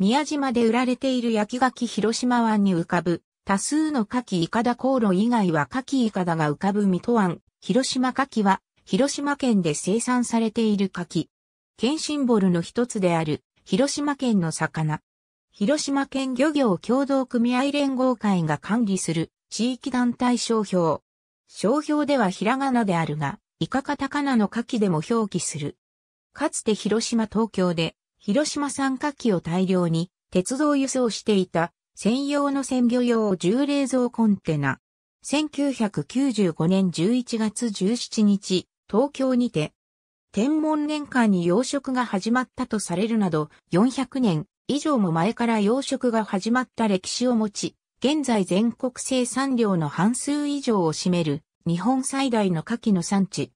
宮島で売られている焼き牡蠣広島湾に浮かぶ、多数の牡蠣イカダ航路以外は牡蠣イカダが浮かぶ水戸湾、広島牡蠣は、広島県で生産されている牡蠣。県シンボルの一つである、広島県の魚。広島県漁業協同組合連合会が管理する地域団体商標。商標ではひらがなであるが、イカカタカナの牡蠣でも表記する。かつて広島東京で広島産火器を大量に鉄道輸送していた専用の鮮魚用重冷蔵コンテナ。1995年11月17日、東京にて、天文年間に養殖が始まったとされるなど、400年以上も前から養殖が始まった歴史を持ち、現在全国生産量の半数以上を占める日本最大の牡蠣の産地。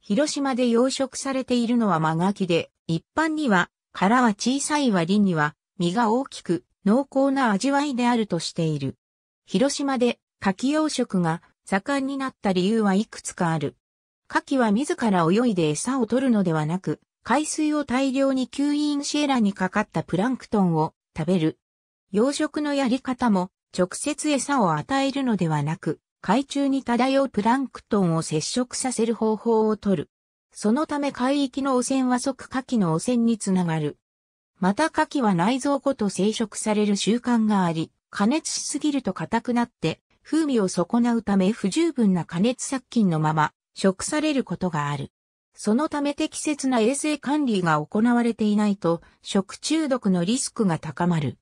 広島で養殖されているのは間牡蠣で、一般には殻は小さい割には、身が大きく、濃厚な味わいであるとしている。広島で、牡蠣養殖が盛んになった理由はいくつかある。牡蠣は自ら泳いで餌を取るのではなく、海水を大量に吸引シエラにかかったプランクトンを食べる。養殖のやり方も直接餌を与えるのではなく、海中に漂うプランクトンを接触させる方法をとる。そのため海域の汚染は即下記の汚染につながる。また下記は内臓ごと生殖される習慣があり、加熱しすぎると硬くなって風味を損なうため不十分な加熱殺菌のまま食されることがある。そのため適切な衛生管理が行われていないと食中毒のリスクが高まる。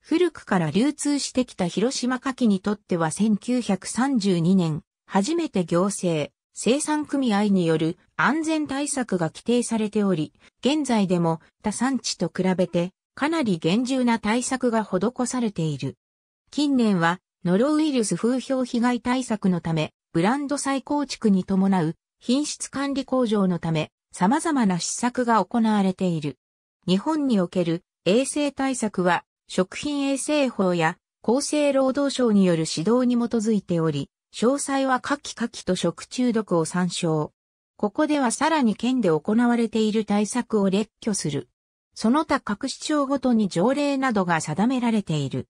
古くから流通してきた広島牡蠣にとっては1932年、初めて行政、生産組合による安全対策が規定されており、現在でも他産地と比べてかなり厳重な対策が施されている。近年はノロウイルス風評被害対策のため、ブランド再構築に伴う品質管理向上のため、様々な施策が行われている。日本における衛生対策は食品衛生法や厚生労働省による指導に基づいており、詳細はカキカキと食中毒を参照。ここではさらに県で行われている対策を列挙する。その他各市町ごとに条例などが定められている。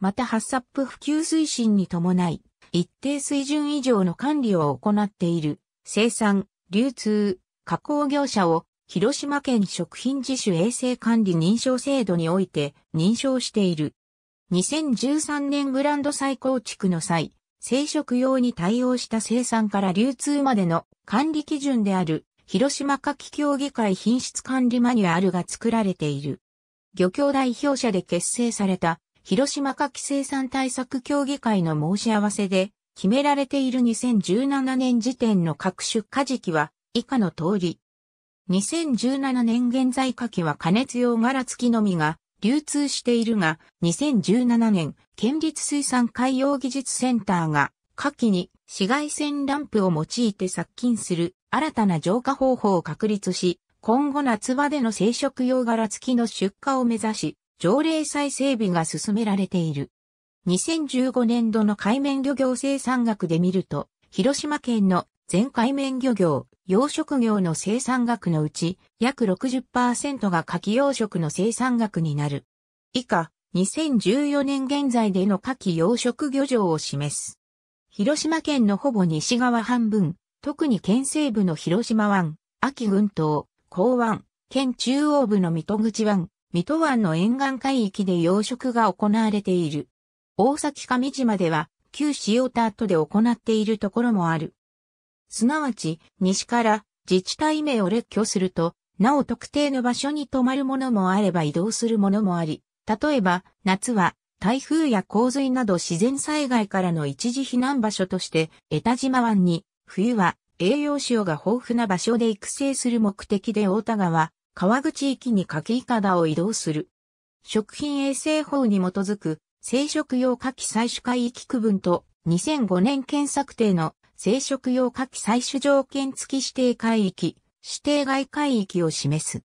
また、ハッサップ普及推進に伴い、一定水準以上の管理を行っている生産、流通、加工業者を広島県食品自主衛生管理認証制度において認証している。2013年グランド再構築の際、生殖用に対応した生産から流通までの管理基準である広島夏季協議会品質管理マニュアルが作られている。漁協代表者で結成された広島夏季生産対策協議会の申し合わせで決められている2017年時点の各出荷時期は以下の通り。2017年現在夏季は加熱用柄付きのみが流通しているが、2017年、県立水産海洋技術センターが、夏季に紫外線ランプを用いて殺菌する新たな浄化方法を確立し、今後夏場での生殖用柄付きの出荷を目指し、条例再整備が進められている。2015年度の海面漁業生産額で見ると、広島県の全海面漁業、養殖業の生産額のうち、約60%が柿養殖の生産額になる。以下、2014年現在での柿養殖漁場を示す。広島県のほぼ西側半分、特に県西部の広島湾、秋群島、港湾、県中央部の水戸口湾、水戸湾の沿岸海域で養殖が行われている。大崎上島では、旧塩田跡で行っているところもある。すなわち、西から自治体名を列挙すると、なお特定の場所に泊まるものもあれば移動するものもあり、例えば、夏は台風や洪水など自然災害からの一時避難場所として、江田島湾に、冬は栄養塩が豊富な場所で育成する目的で大田川、川口域に柿蠣いかだを移動する。食品衛生法に基づく、生殖用柿採取海域区分と2005年検索定の生殖用下記採取条件付き指定海域、指定外海域を示す。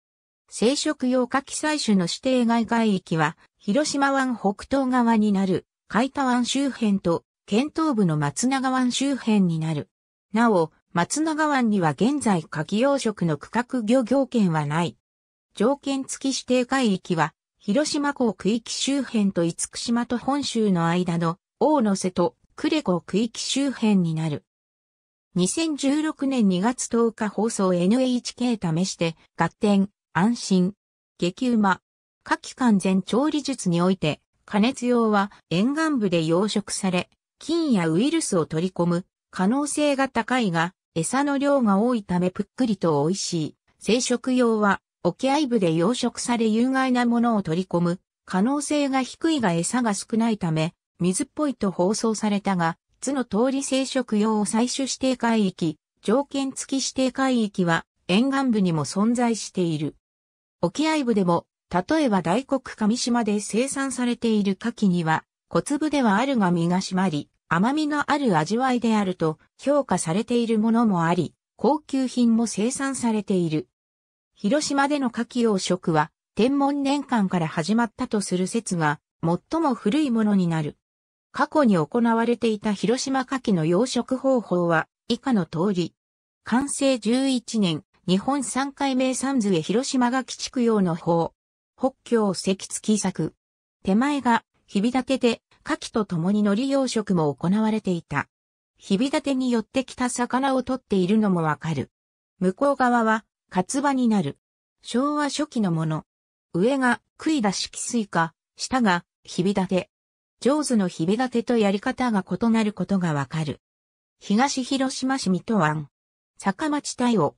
生殖用下記採取の指定外海域は、広島湾北東側になる、海田湾周辺と、県東部の松永湾周辺になる。なお、松永湾には現在夏季養殖の区画漁業権はない。条件付き指定海域は、広島港区域周辺と厳島と本州の間の、大野瀬と呉港区域周辺になる。2016年2月10日放送 NHK 試して、合点、安心、激うま。夏季完全調理術において、加熱用は沿岸部で養殖され、菌やウイルスを取り込む可能性が高いが、餌の量が多いためぷっくりと美味しい。生殖用は沖合部で養殖され有害なものを取り込む可能性が低いが餌が少ないため、水っぽいと放送されたが、つの通り生殖用採取指定海域、条件付き指定海域は沿岸部にも存在している。沖合部でも、例えば大黒上島で生産されている牡蠣には、小粒ではあるが身が締まり、甘みのある味わいであると評価されているものもあり、高級品も生産されている。広島での牡蠣養殖は、天文年間から始まったとする説が、最も古いものになる。過去に行われていた広島牡蠣の養殖方法は以下の通り。完成11年、日本三回名産図へ広島牡蠣畜養の法。北京石付作。手前が、ひび立てで、牡蠣と共に海苔養殖も行われていた。ひび立てによってきた魚を取っているのもわかる。向こう側は、カツバになる。昭和初期のもの。上が、杭出式スイカ、下が、ひび立て。上手のひべ立てとやり方が異なることがわかる。東広島市水戸湾。坂町対応。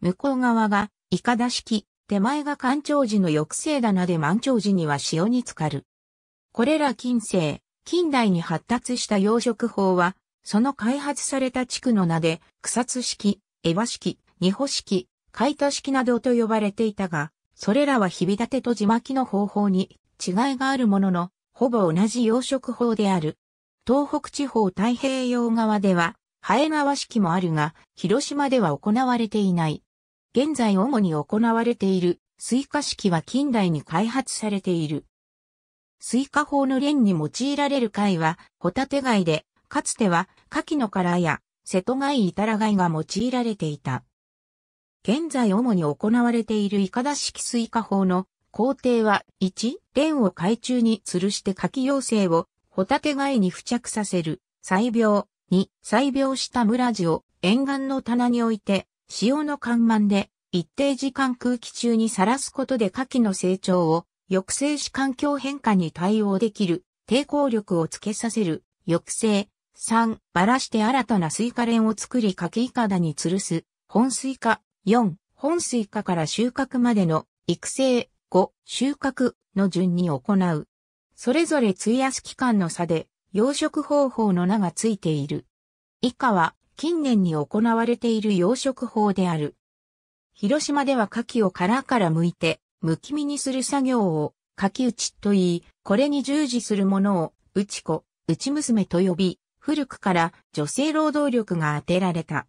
向こう側が、イカダ式、手前が干潮時の抑制棚で満潮時には潮に浸かる。これら近世、近代に発達した養殖法は、その開発された地区の名で、草津式、エバ式、二保式、海田式などと呼ばれていたが、それらはひび立てと地巻きの方法に違いがあるものの、ほぼ同じ養殖法である。東北地方太平洋側では、ハエ縄式もあるが、広島では行われていない。現在主に行われている、スイカ式は近代に開発されている。スイカ法の連に用いられる貝は、ホタテ貝で、かつては、牡蠣の殻や、瀬戸貝イタラ貝が用いられていた。現在主に行われているイカダ式スイカ法の工程は1、蓮を海中に吊るして柿季妖精をホタテ貝に付着させる、採病2、採病した村地を沿岸の棚に置いて、潮の緩慢で一定時間空気中にさらすことで柿の成長を抑制し環境変化に対応できる抵抗力をつけさせる抑制。3、ばらして新たなスイカ蓮を作り柿いかだに吊るす、本スイカ。4、本スイカから収穫までの育成。5、収穫の順に行う。それぞれ費やす期間の差で養殖方法の名がついている。以下は近年に行われている養殖法である。広島では牡蠣を殻から剥いて、剥き身にする作業を、牡蠣打ちと言い、これに従事するものを、打ち子、打ち娘と呼び、古くから女性労働力が当てられた。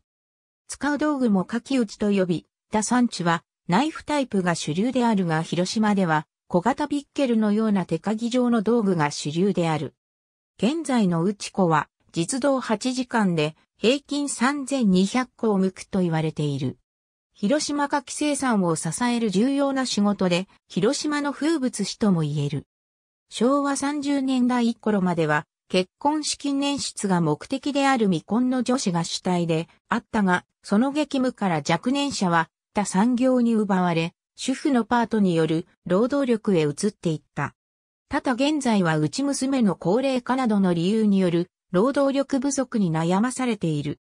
使う道具も牡蠣打ちと呼び、打産地はナイフタイプが主流であるが広島では小型ピッケルのような手鍵状の道具が主流である。現在の内子は実動8時間で平均3200個を向くと言われている。広島火器生産を支える重要な仕事で広島の風物詩とも言える。昭和30年代頃までは結婚式年出が目的である未婚の女子が主体であったが、その激務から若年者はった産業に奪われ、主婦のパートによる労働力へ移っていった。ただ現在は内娘の高齢化などの理由による労働力不足に悩まされている。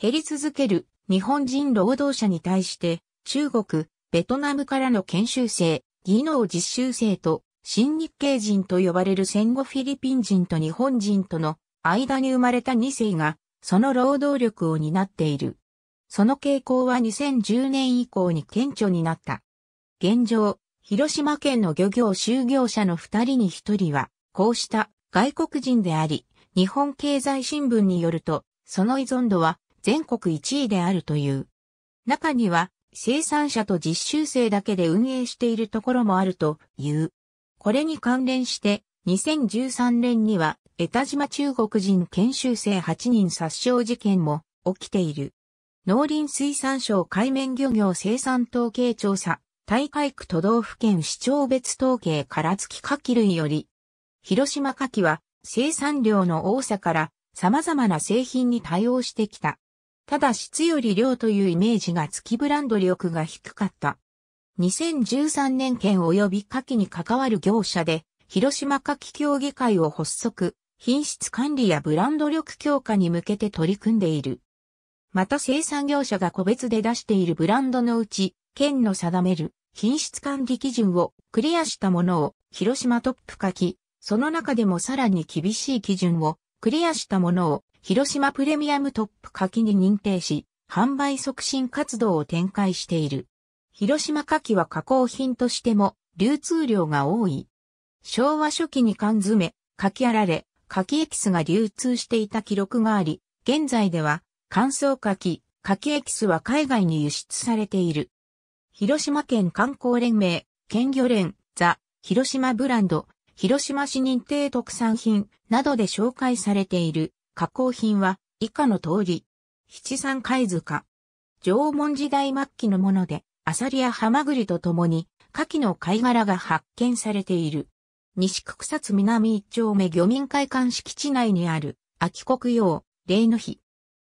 減り続ける日本人労働者に対して中国、ベトナムからの研修生、技能実習生と新日系人と呼ばれる戦後フィリピン人と日本人との間に生まれた2世がその労働力を担っている。その傾向は2010年以降に顕著になった。現状、広島県の漁業就業者の二人に一人は、こうした外国人であり、日本経済新聞によると、その依存度は全国一位であるという。中には、生産者と実習生だけで運営しているところもあるという。これに関連して、2013年には、江田島中国人研修生8人殺傷事件も起きている。農林水産省海面漁業生産統計調査、大会区都道府県市町別統計から月柿類より、広島柿は生産量の多さから様々な製品に対応してきた。ただ質より量というイメージが月ブランド力が低かった。2013年県及び柿に関わる業者で、広島柿協議会を発足、品質管理やブランド力強化に向けて取り組んでいる。また生産業者が個別で出しているブランドのうち、県の定める品質管理基準をクリアしたものを広島トップ書き、その中でもさらに厳しい基準をクリアしたものを広島プレミアムトップ書きに認定し、販売促進活動を展開している。広島牡蠣は加工品としても流通量が多い。昭和初期に缶詰、牡蠣あられ、牡蠣エキスが流通していた記録があり、現在では乾燥柿、柿エキスは海外に輸出されている。広島県観光連盟、県漁連、ザ、広島ブランド、広島市認定特産品などで紹介されている加工品は以下の通り。七三貝塚。縄文時代末期のもので、アサリやハマグリと共に、牡蠣の貝殻が発見されている。西区草津南一丁目漁民会館敷地内にある、秋国用、霊の日、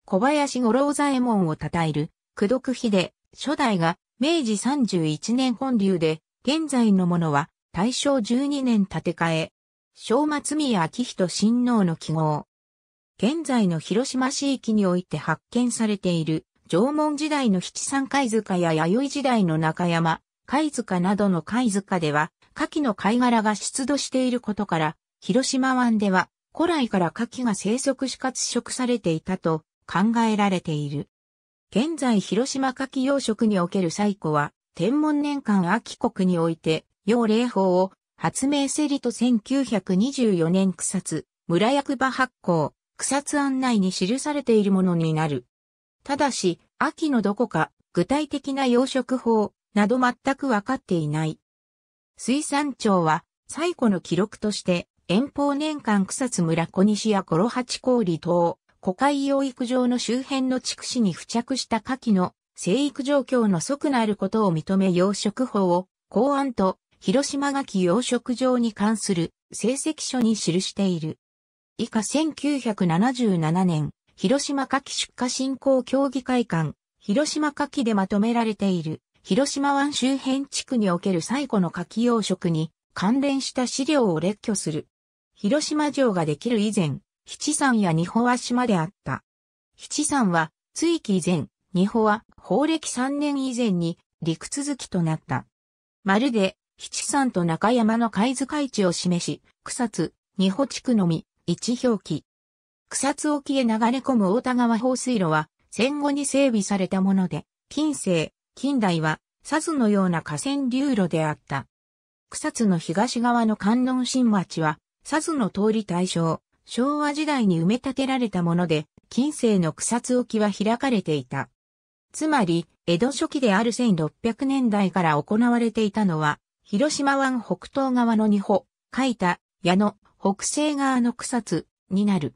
小林五郎左衛門を称える、九徳で、初代が明治31年本流で、現在のものは大正12年建て替え、正松宮昭仁親王の記号。現在の広島市域において発見されている、縄文時代の七三貝塚や弥生時代の中山、貝塚などの貝塚では、牡蠣の貝殻が出土していることから、広島湾では古来から牡蠣が生息しかつ食されていたと考えられている。現在広島柿養殖における最古は、天文年間秋国において、用霊法を発明せりと1924年草津、村役場発行、草津案内に記されているものになる。ただし、秋のどこか、具体的な養殖法、など全くわかっていない。水産庁は、最古の記録として、遠方年間草津村小西や五郎八氷島、古海養育場の周辺の畜市に付着した牡蠣の生育状況の即なることを認め養殖法を公安と広島牡蠣養殖場に関する成績書に記している。以下1977年、広島牡蠣出荷振興協議会館、広島牡蠣でまとめられている、広島湾周辺地区における最古の牡蠣養殖に関連した資料を列挙する。広島城ができる以前、七山や二保は島であった。七山は、追記以前、二保は、法暦三年以前に、陸続きとなった。まるで、七山と中山の海図海地を示し、草津、二保地区のみ、一表記。草津沖へ流れ込む大田川放水路は、戦後に整備されたもので、近世、近代は、サズのような河川流路であった。草津の東側の観音新町は、サズの通り対象、昭和時代に埋め立てられたもので、近世の草津沖は開かれていた。つまり、江戸初期である1600年代から行われていたのは、広島湾北東側の二歩、書いた、矢野、北西側の草津、になる。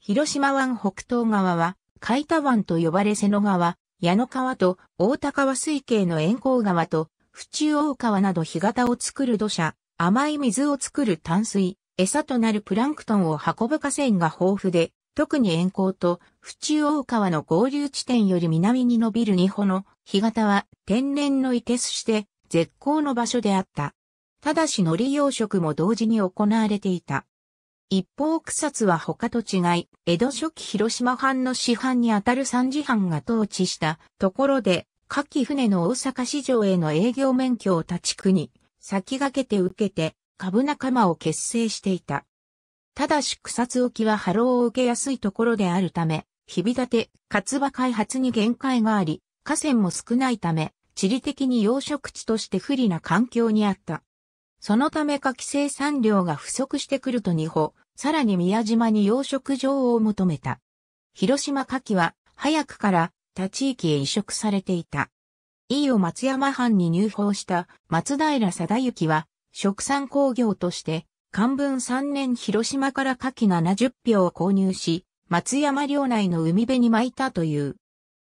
広島湾北東側は、海田湾と呼ばれ瀬野川、矢野川と大田川水系の沿江川と、府中大川など干潟を作る土砂、甘い水を作る淡水、餌となるプランクトンを運ぶ河川が豊富で、特に沿江と府中大川の合流地点より南に伸びる二穂の干潟は天然のいけすして絶好の場所であった。ただし海苔養殖も同時に行われていた。一方草津は他と違い、江戸初期広島藩の市販にあたる三次藩が統治したところで、下記船の大阪市場への営業免許を立地区に先駆けて受けて、株仲間を結成していた。ただし草津沖は波浪を受けやすいところであるため、日々立て、活場開発に限界があり、河川も少ないため、地理的に養殖地として不利な環境にあった。そのため夏季生産量が不足してくると二歩、さらに宮島に養殖場を求めた。広島牡蠣は早くから他地域へ移植されていた。飯を松山藩に入法した松平定行は食産工業として、漢文3年広島から牡蠣70票を購入し、松山領内の海辺に巻いたという。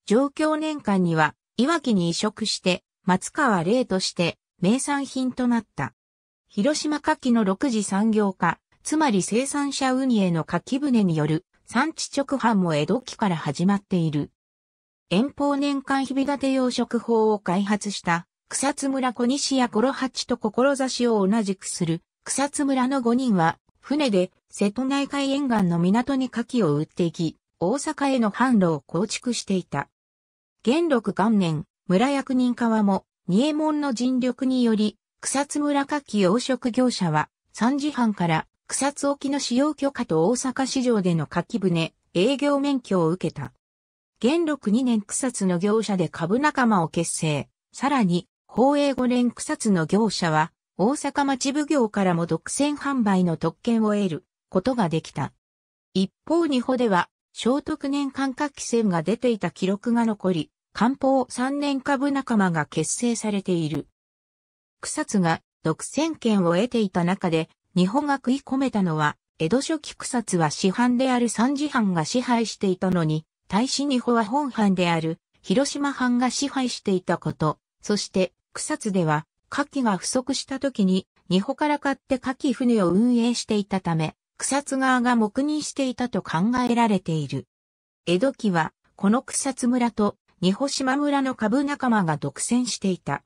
上京年間には、いわきに移植して、松川霊として名産品となった。広島牡蠣の6次産業化、つまり生産者ウニへの牡蠣船による産地直販も江戸期から始まっている。遠方年間日々立て養殖法を開発した草津村小西や五郎八と志を同じくする、草津村の五人は、船で瀬戸内海沿岸の港に牡蠣を売っていき、大阪への販路を構築していた。元禄元年、村役人川も、二右衛門の尽力により、草津村牡蠣養殖業者は、3時半から草津沖の使用許可と大阪市場での牡蠣船、営業免許を受けた。元禄二年草津の業者で株仲間を結成。さらに、公営5年草津の業者は、大阪町奉行からも独占販売の特権を得ることができた。一方二本では、聖徳年間下期戦が出ていた記録が残り、官報三年株仲間が結成されている。草津が独占権を得ていた中で、日本が食い込めたのは、江戸初期草津は市販である三次藩が支配していたのに、対し二保は本藩である広島藩が支配していたこと、そして草津では、牡蠣が不足した時に、二保から買って牡蠣船を運営していたため、草津側が黙認していたと考えられている。江戸期は、この草津村と二保島村の株仲間が独占していた。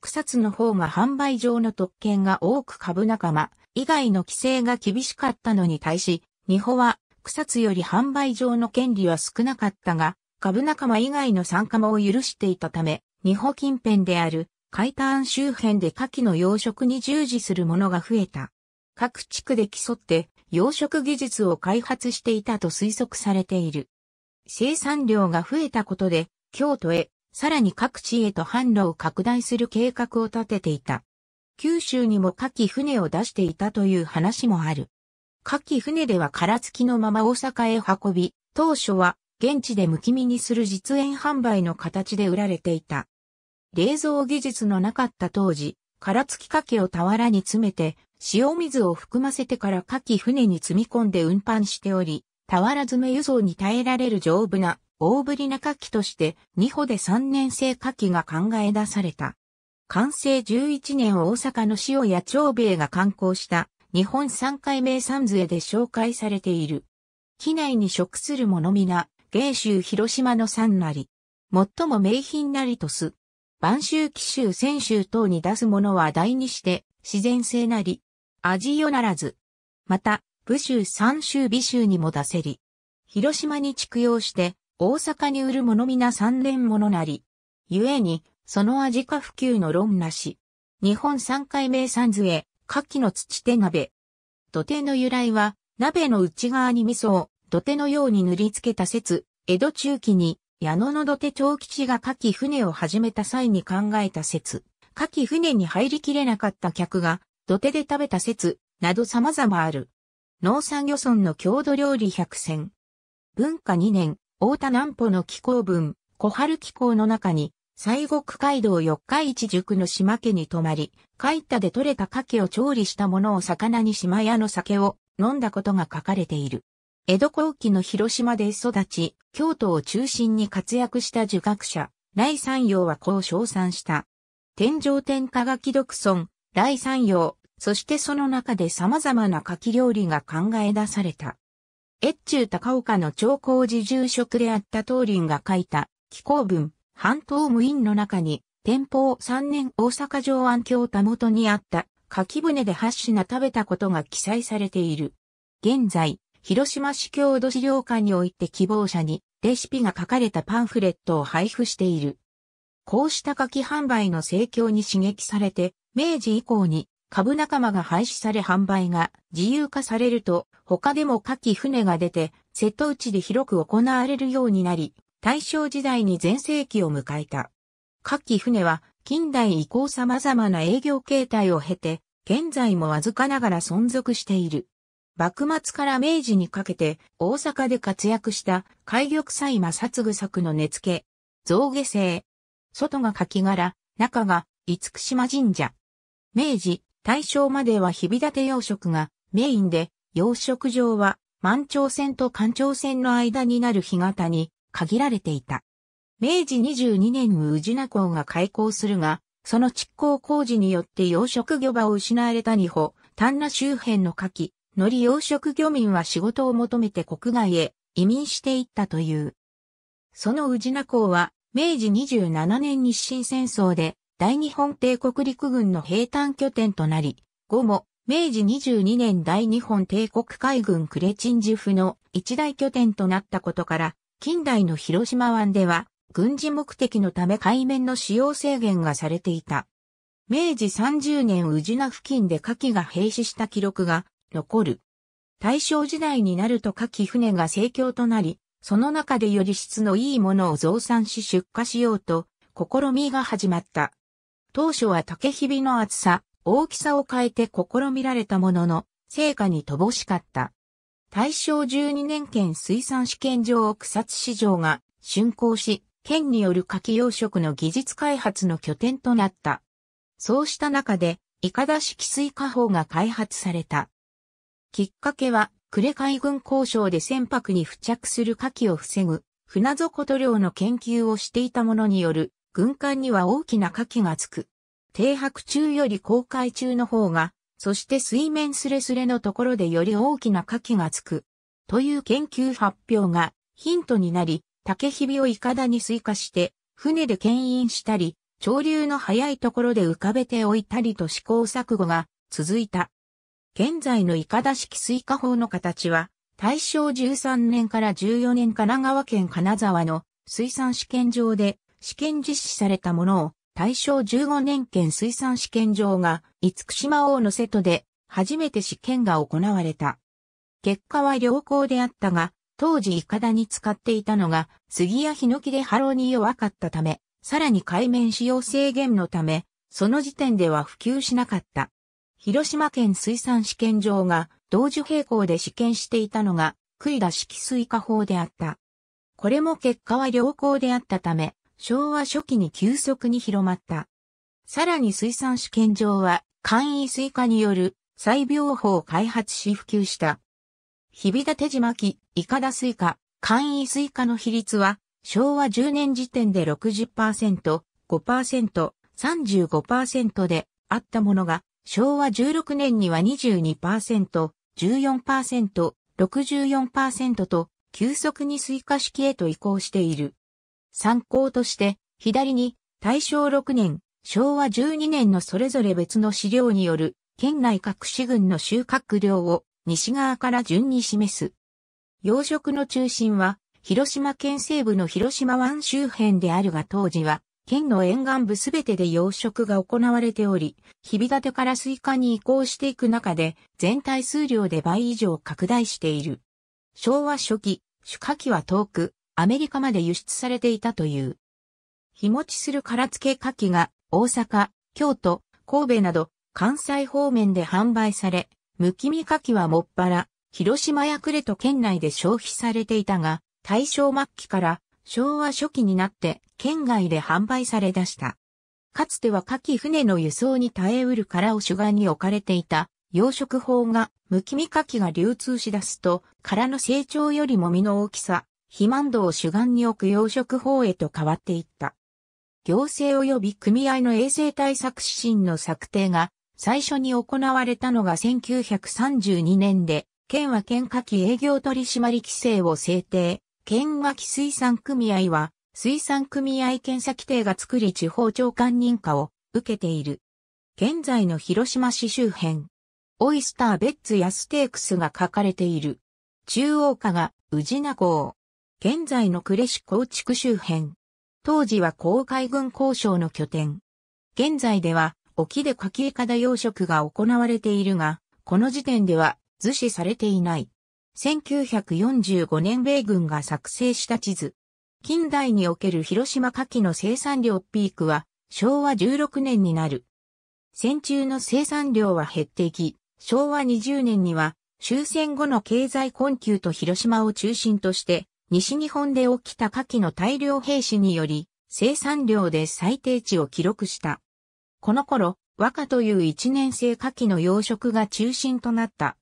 草津の方が販売上の特権が多く株仲間以外の規制が厳しかったのに対し、二保は草津より販売上の権利は少なかったが、株仲間以外の参加も許していたため、日本近辺である海端周辺で牡蠣の養殖に従事するものが増えた。各地区で競って養殖技術を開発していたと推測されている。生産量が増えたことで京都へ、さらに各地へと販路を拡大する計画を立てていた。九州にも牡蠣船を出していたという話もある。牡蠣船では殻付きのまま大阪へ運び、当初は現地でむき身にする実演販売の形で売られていた。冷蔵技術のなかった当時、殻付き牡蠣を俵に詰めて、塩水を含ませてから牡蠣船に積み込んで運搬しており、俵詰め輸送に耐えられる丈夫な大ぶりな牡蠣として二歩で三年生牡蠣が考え出された。完成11年大阪の塩屋長兵衛が観光した日本三回名三杖で紹介されている。機内に食するものな芸州広島の三なり。最も名品なりとす。晩秋紀州泉州等に出すものは大にして自然性なり。味よならず。また、武州三州美州にも出せり。広島に蓄養して、大阪に売るものみな三連ものなり。ゆえに、その味か普及の論なし。日本三回名産図へ、牡蠣の土手鍋。土手の由来は、鍋の内側に味噌を、土手のように塗りつけた説、江戸中期に矢野の土手長吉が下記船を始めた際に考えた説、下記船に入りきれなかった客が土手で食べた説、など様々ある。農産漁村の郷土料理百選。文化2年、大田南穂の気候文、小春気候の中に、西国街道四日市塾の島家に泊まり、海田で採れた牡蠣を調理したものを魚に島屋の酒を飲んだことが書かれている。江戸後期の広島で育ち、京都を中心に活躍した儒学者、来三陽はこう称賛した。天上天下書き独尊、来三陽、そしてその中で様々な柿料理が考え出された。越中高岡の長工寺住職であった東林が書いた、紀行文、半島無印の中に、天保3年大阪城安京田元にあった、柿舟で8品食べたことが記載されている。現在、広島市郷土資料館において希望者にレシピが書かれたパンフレットを配布している。こうした書き販売の盛況に刺激されて、明治以降に株仲間が廃止され販売が自由化されると、他でも夏季船が出て、瀬戸内で広く行われるようになり、大正時代に全盛期を迎えた。夏季船は近代以降様々な営業形態を経て、現在もわずかながら存続している。幕末から明治にかけて大阪で活躍した海玉祭正嗣作の根付造下製。外が柿柄、中が厳島神社。明治、大正までは日々立て養殖がメインで、養殖場は満潮線と干潮線の間になる干潟に限られていた。明治22年に宇品港が開港するが、その築港工事によって養殖魚場を失われた二保、丹那周辺の牡蠣、のり養殖漁民は仕事を求めて国外へ移民していったという。その宇品港は、明治27年日清戦争で大日本帝国陸軍の兵坦拠点となり、後も明治22年大日本帝国海軍クレチンジフの一大拠点となったことから、近代の広島湾では軍事目的のため海面の使用制限がされていた。明治30年宇品付近で火器が閉止した記録が残る。大正時代になると下船が盛況となり、その中でより質のいいものを増産し出荷しようと、試みが始まった。当初は竹ひびの厚さ、大きさを変えて試みられたものの、成果に乏しかった。大正12年県水産試験場を草津市場が竣工し、県による柿養殖の技術開発の拠点となった。そうした中で、いかだ式水化法が開発された。きっかけは、呉海軍交渉で船舶に付着する火器を防ぐ、船底塗料の研究をしていたものによる、軍艦には大きな火器がつく。停泊中より航海中の方が、そして水面すれすれのところでより大きな火器がつく。という研究発表がヒントになり、竹ひびをいかだに追加して、船で牽引したり、潮流の早いところで浮かべておいたりと試行錯誤が続いた。現在のイカダ式水化法の形は、大正13年から14年神奈川県金沢の水産試験場で試験実施されたものを、大正15年県水産試験場が、五福島王の瀬戸で初めて試験が行われた。結果は良好であったが、当時イカダに使っていたのが、杉やヒノキでハロに弱かったため、さらに海面使用制限のため、その時点では普及しなかった。広島県水産試験場が同時並行で試験していたのが、クイダ式水化法であった。これも結果は良好であったため、昭和初期に急速に広まった。さらに水産試験場は、簡易水化による採病法を開発し普及した。日々立島木、イカダ水化、簡易水化の比率は、昭和10年時点で60%、5%、35%であったものが、昭和16年には22%、14%、64%と、急速に追加式へと移行している。参考として、左に、大正6年、昭和12年のそれぞれ別の資料による、県内各市群の収穫量を、西側から順に示す。養殖の中心は、広島県西部の広島湾周辺であるが当時は、県の沿岸部すべてで養殖が行われており、日ビ立てからスイカに移行していく中で、全体数量で倍以上拡大している。昭和初期、主火器は遠く、アメリカまで輸出されていたという。日持ちする殻付け火器が、大阪、京都、神戸など、関西方面で販売され、むきみ火器はもっぱら、広島や呉と県内で消費されていたが、大正末期から昭和初期になって県外で販売され出した。かつては夏季船の輸送に耐えうる殻を主眼に置かれていた養殖法がむきみカキが流通し出すと殻の成長よりも身の大きさ、肥満度を主眼に置く養殖法へと変わっていった。行政及び組合の衛生対策指針の策定が最初に行われたのが1932年で、県は県夏季営業取締規制を制定、県夏季水産組合は水産組合検査規定が作り地方長官認可を受けている。現在の広島市周辺。オイスターベッツやステークスが書かれている。中央下が宇品港。現在の呉市構築周辺。当時は航海軍交渉の拠点。現在では沖でカキイカ養殖が行われているが、この時点では図示されていない。1945年米軍が作成した地図。近代における広島牡蠣の生産量ピークは昭和16年になる。戦中の生産量は減っていき、昭和20年には終戦後の経済困窮と広島を中心として西日本で起きた牡蠣の大量兵士により生産量で最低値を記録した。この頃、和歌という一年生牡蠣の養殖が中心となった。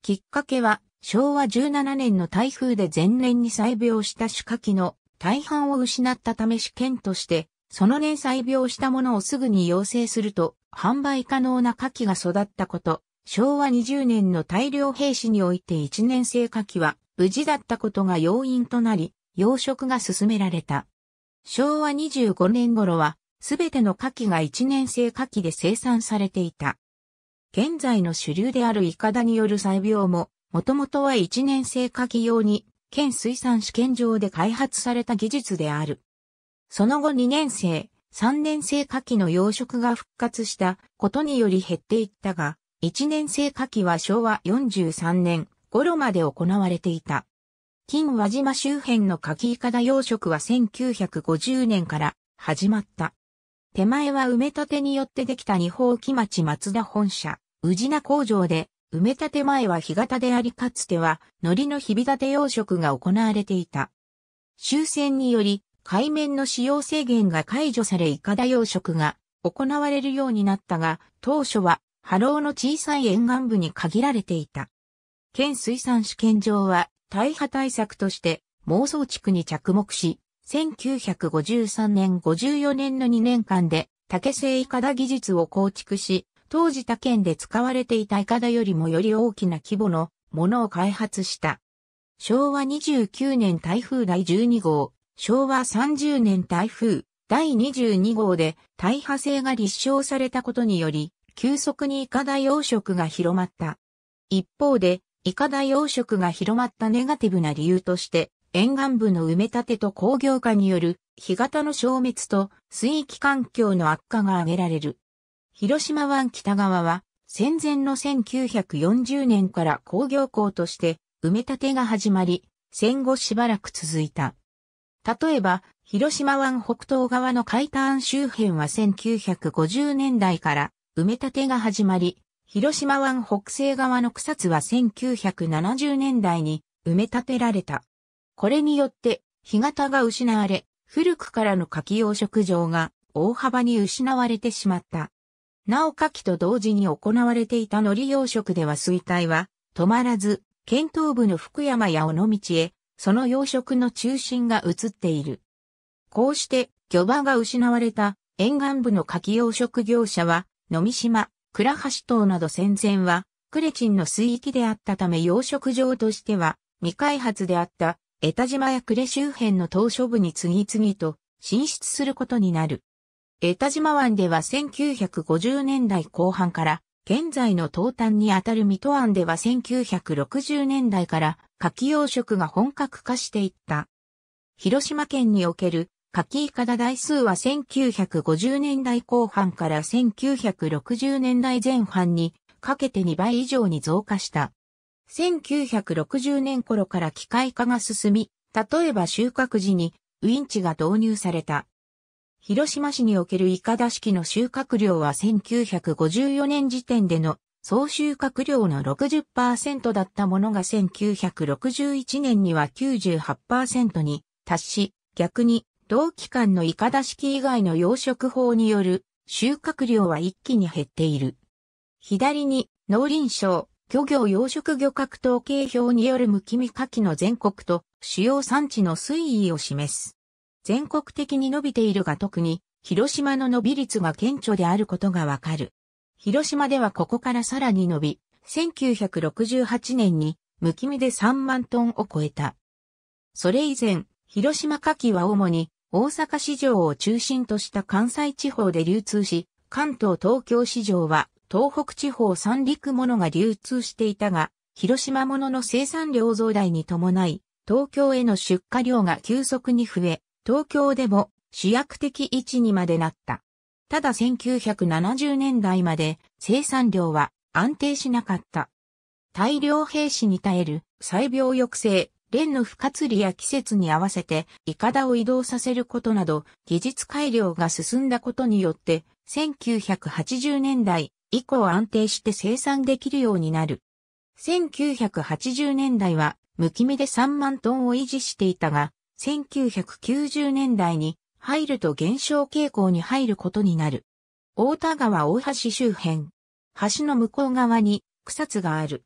きっかけは昭和17年の台風で前年に採病した主火期の大半を失ったため試験として、その年採病したものをすぐに養成すると、販売可能な火器が育ったこと、昭和20年の大量兵士において1年生火器は無事だったことが要因となり、養殖が進められた。昭和25年頃は、すべての火器が1年生火器で生産されていた。現在の主流であるイカダによる採病も、もともとは1年生夏季用に、県水産試験場で開発された技術である。その後2年生、3年生夏季の養殖が復活したことにより減っていったが、1年生夏季は昭和43年頃まで行われていた。金和島周辺の柿イカダ養殖は1950年から始まった。手前は埋め立てによってできた二本木町松田本社、宇品工場で埋め立て前は干潟でありかつては海苔のひび立て養殖が行われていた。終戦により海面の使用制限が解除されイカダ養殖が行われるようになったが、当初は波浪の小さい沿岸部に限られていた。県水産試験場は大破対策として妄想地区に着目し、1953年54年の2年間で竹製イカダ技術を構築し、当時他県で使われていたイカダよりもより大きな規模のものを開発した。昭和29年台風第12号、昭和30年台風第22号で大破性が立証されたことにより、急速にイカダ養殖が広まった。一方で、イカダ養殖が広まったネガティブな理由として、沿岸部の埋め立てと工業化による干潟の消滅と水域環境の悪化が挙げられる。広島湾北側は戦前の1940年から工業港として埋め立てが始まり、戦後しばらく続いた。例えば、広島湾北東側の海端周辺は1950年代から埋め立てが始まり、広島湾北西側の草津は1970年代に埋め立てられた。これによって、干潟が失われ、古くからの柿養殖場が大幅に失われてしまった。なお夏季と同時に行われていた海苔養殖では衰退は止まらず、県東部の福山や尾道へ、その養殖の中心が移っている。こうして、漁場が失われた沿岸部の柿養殖業者は、野見島、倉橋島など戦前は、クレチンの水域であったため養殖場としては、未開発であった、江田島や呉周辺の島嶼部に次々と進出することになる。江田島湾では1950年代後半から、現在の東端にあたる水戸湾では1960年代から柿養殖が本格化していった。広島県における柿イカダ台数は1950年代後半から1960年代前半にかけて2倍以上に増加した。1960年頃から機械化が進み、例えば収穫時にウインチが導入された。広島市におけるイカダ式の収穫量は1954年時点での総収穫量の60%だったものが1961年には98%に達し、逆に同期間のイカダ式以外の養殖法による収穫量は一気に減っている。左に農林省漁業養殖漁獲統計表によるむきみかきの全国と主要産地の推移を示す。全国的に伸びているが特に、広島の伸び率が顕著であることがわかる。広島ではここからさらに伸び、1968年に、無気味で3万トンを超えた。それ以前、広島牡蠣は主に、大阪市場を中心とした関西地方で流通し、関東東京市場は、東北地方三陸ものが流通していたが、広島ものの生産量増大に伴い、東京への出荷量が急速に増え、東京でも主役的位置にまでなった。ただ1970年代まで生産量は安定しなかった。大量兵士に耐える細病抑制、連の不活理や季節に合わせて、イカダを移動させることなど、技術改良が進んだことによって、1980年代以降安定して生産できるようになる。1980年代は、無気味で3万トンを維持していたが、1990年代に入ると減少傾向に入ることになる。大田川大橋周辺。橋の向こう側に草津がある。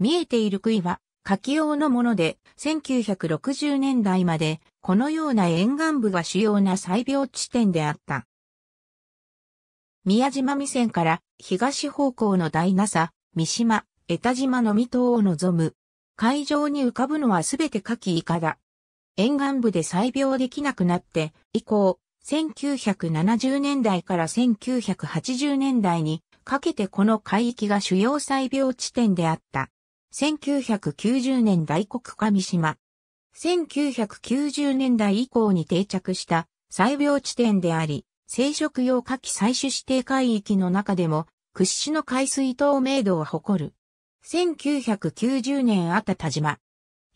見えている杭は柿用のもので、1960年代までこのような沿岸部が主要な採病地点であった。宮島未線から東方向の大那佐、三島、江田島の未島を望む。海上に浮かぶのはすべて牡蠣イカだ。沿岸部で採病できなくなって以降、1970年代から1980年代にかけてこの海域が主要採病地点であった。1990年大黒上島。1990年代以降に定着した採病地点であり、生殖用夏季採取指定海域の中でも屈指の海水透明度を誇る。1990年あた田島。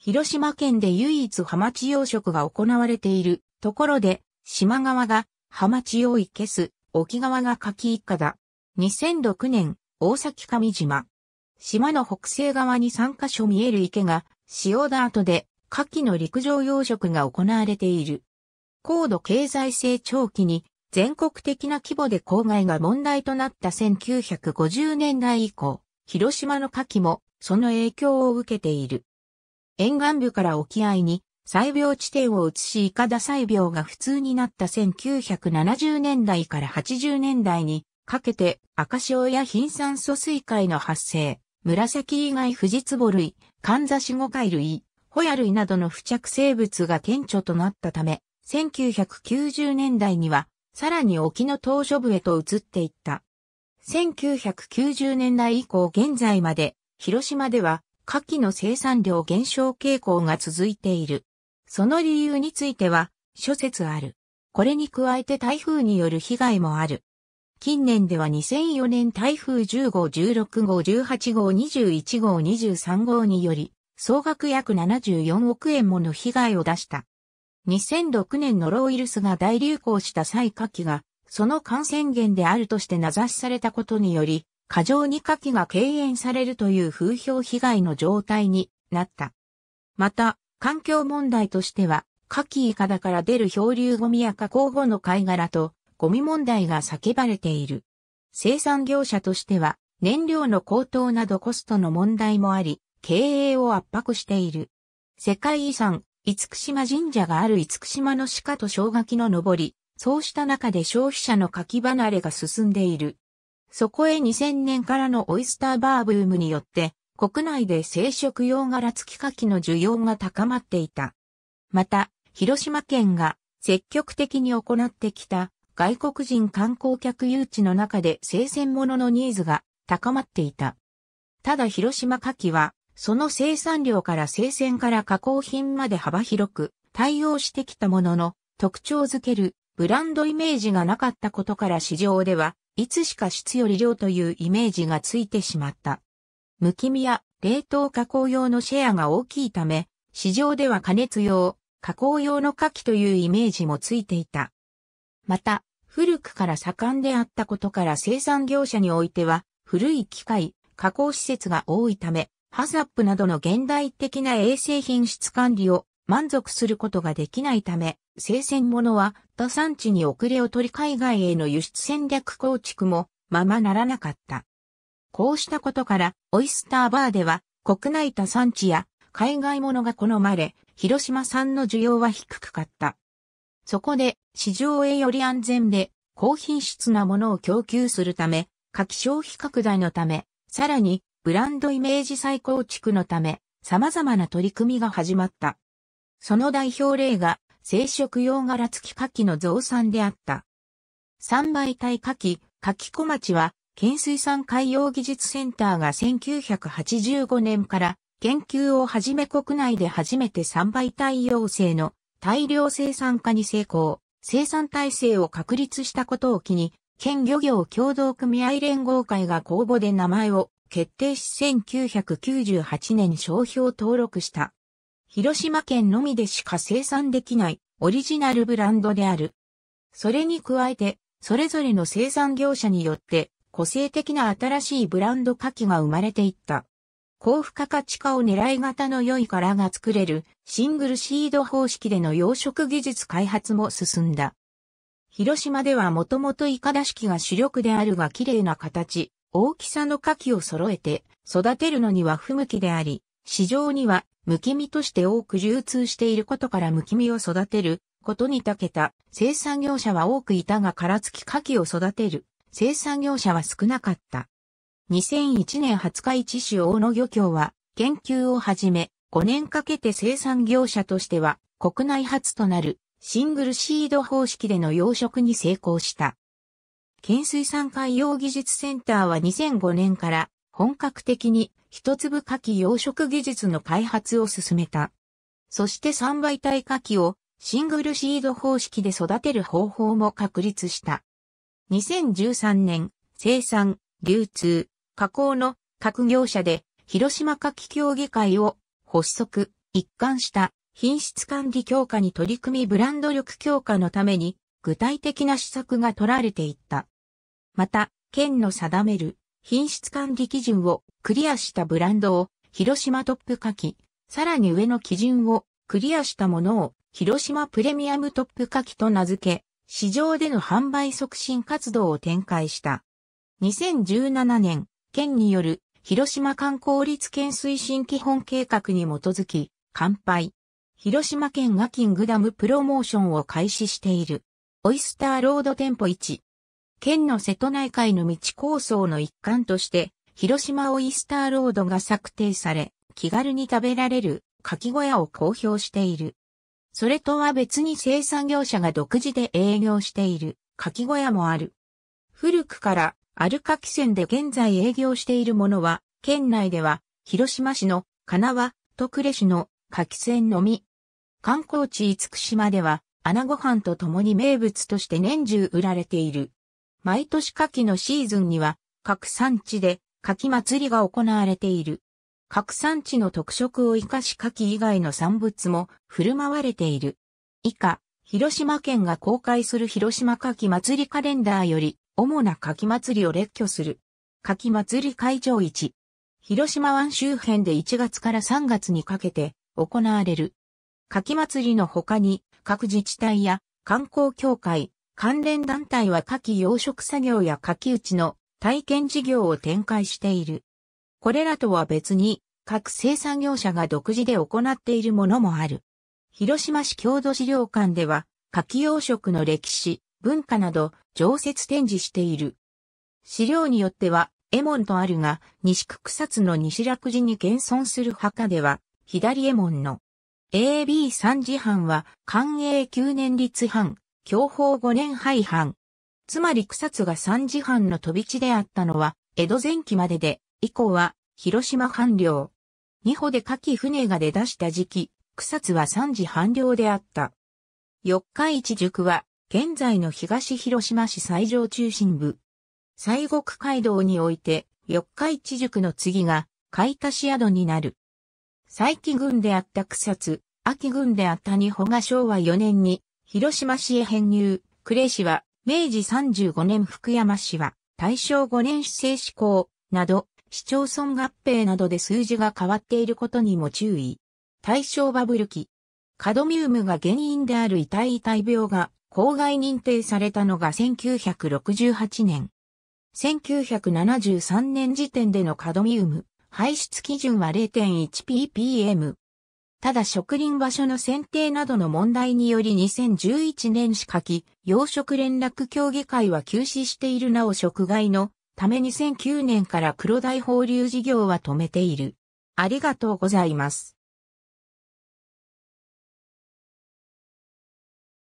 広島県で唯一ハマチ養殖が行われているところで、島側がハマチを生けす、沖側が柿一家だ。2006年、大崎上島。島の北西側に3カ所見える池が、塩田跡で、牡蠣の陸上養殖が行われている。高度経済成長期に、全国的な規模で公害が問題となった1950年代以降、広島の牡蠣も、その影響を受けている。沿岸部から沖合に、採病地点を移し、イカダ採病が普通になった1970年代から80年代にかけて赤潮や貧酸素水海の発生、紫以外富士壺類、カンザシゴ貝類、ホヤ類などの付着生物が顕著となったため、1990年代にはさらに沖の島嶼部へと移っていった。1990年代以降現在まで、広島では夏季の生産量減少傾向が続いている。その理由については、諸説ある。これに加えて台風による被害もある。近年では2004年台風1 5 16号、18号、21号、23号により、総額約74億円もの被害を出した。2006年ノロウイルスが大流行した際夏季が、その感染源であるとして名指しされたことにより、過剰に火器が敬遠されるという風評被害の状態になった。また、環境問題としては、火器イカだから出る漂流ゴミや加工後の貝殻とゴミ問題が叫ばれている。生産業者としては、燃料の高騰などコストの問題もあり、経営を圧迫している。世界遺産、厳島神社がある厳島の鹿と正垣の上り、そうした中で消費者の柿離れが進んでいる。そこへ2000年からのオイスターバーブームによって、国内で生殖用柄付き牡蠣の需要が高まっていた。また、広島県が積極的に行ってきた外国人観光客誘致の中で生鮮物のニーズが高まっていた。ただ広島牡蠣は、その生産量から生鮮から加工品まで幅広く対応してきたものの特徴づけるブランドイメージがなかったことから市場ではいつしか質より量というイメージがついてしまった。むきみや冷凍加工用のシェアが大きいため、市場では加熱用、加工用の牡蠣というイメージもついていた。また、古くから盛んであったことから生産業者においては、古い機械、加工施設が多いため、ハザップなどの現代的な衛生品質管理を満足することができないため、生鮮物は他産地に遅れを取り海外への輸出戦略構築もままならなかった。こうしたことから、オイスターバーでは国内他産地や海外物が好まれ、広島産の需要は低くかった。そこで市場へより安全で高品質なものを供給するため、夏季消費拡大のため、さらにブランドイメージ再構築のため、様々な取り組みが始まった。その代表例が生殖用柄付き牡蠣の増産であった。三倍体牡蠣、牡蠣小町は、県水産海洋技術センターが1985年から研究をはじめ国内で初めて三倍体養成の大量生産化に成功、生産体制を確立したことを機に、県漁業協同組合連合会が公募で名前を決定し1998年商標登録した。広島県のみでしか生産できないオリジナルブランドである。それに加えて、それぞれの生産業者によって個性的な新しいブランド牡蠣が生まれていった。高付加価値化を狙い型の良い殻が作れるシングルシード方式での養殖技術開発も進んだ。広島ではもともとイカダ式が主力であるが綺麗な形、大きさの牡蠣を揃えて育てるのには不向きであり、市場には、むきみとして多く流通していることからむきみを育てることに長けた生産業者は多くいたが殻付き牡蠣を育てる生産業者は少なかった。2001年20日市市大野漁協は研究をはじめ5年かけて生産業者としては国内初となるシングルシード方式での養殖に成功した。県水産海洋技術センターは2005年から本格的に一粒牡蠣養殖技術の開発を進めた。そして三倍体牡蠣をシングルシード方式で育てる方法も確立した。2013年、生産、流通、加工の各業者で広島夏季協議会を発足、一貫した品質管理強化に取り組みブランド力強化のために具体的な施策が取られていった。また、県の定める品質管理基準をクリアしたブランドを広島トップ下記、さらに上の基準をクリアしたものを広島プレミアムトップ下記と名付け、市場での販売促進活動を展開した。2017年、県による広島観光立県推進基本計画に基づき、乾杯。広島県がキングダムプロモーションを開始している。オイスターロード店舗1。県の瀬戸内海の道構想の一環として、広島オイスターロードが策定され、気軽に食べられる柿小屋を公表している。それとは別に生産業者が独自で営業している柿小屋もある。古くからアルカキ線で現在営業しているものは、県内では広島市の金輪、徳倉市の柿船のみ。観光地厳島では、穴ご飯と共に名物として年中売られている。毎年夏季のシーズンには、各産地で柿祭りが行われている。各産地の特色を生かし柿以外の産物も振る舞われている。以下、広島県が公開する広島柿祭りカレンダーより、主な柿祭りを列挙する。柿祭り会場1。広島湾周辺で1月から3月にかけて行われる。柿祭りの他に各自治体や観光協会、関連団体は夏季養殖作業や夏季打ちの体験事業を展開している。これらとは別に、各生産業者が独自で行っているものもある。広島市郷土資料館では、夏季養殖の歴史、文化など常設展示している。資料によっては、エモンとあるが、西区草津の西楽寺に現存する墓では、左エモンの AB3 次藩は、寛永9年立藩、享保五年廃藩。つまり草津が三次藩の飛び地であったのは、江戸前期までで、以降は、広島藩領。二歩で下記船が出だした時期、草津は三次藩領であった。四日市塾は、現在の東広島市西条中心部。西国街道において、四日市塾の次が、海田市宿になる。佐伯郡であった草津、秋郡であった二歩が昭和4年に、広島市へ編入、呉市は、明治35年福山市は、大正5年市政施行、など、市町村合併などで数字が変わっていることにも注意。大正バブル期。カドミウムが原因である遺体遺体病が公害認定されたのが1968年。1973年時点でのカドミウム排出基準は 0.1ppm。ただ植林場所の選定などの問題により2011年しかき、養殖連絡協議会は休止しているなお食害のため2009年から黒大放流事業は止めている。ありがとうございます。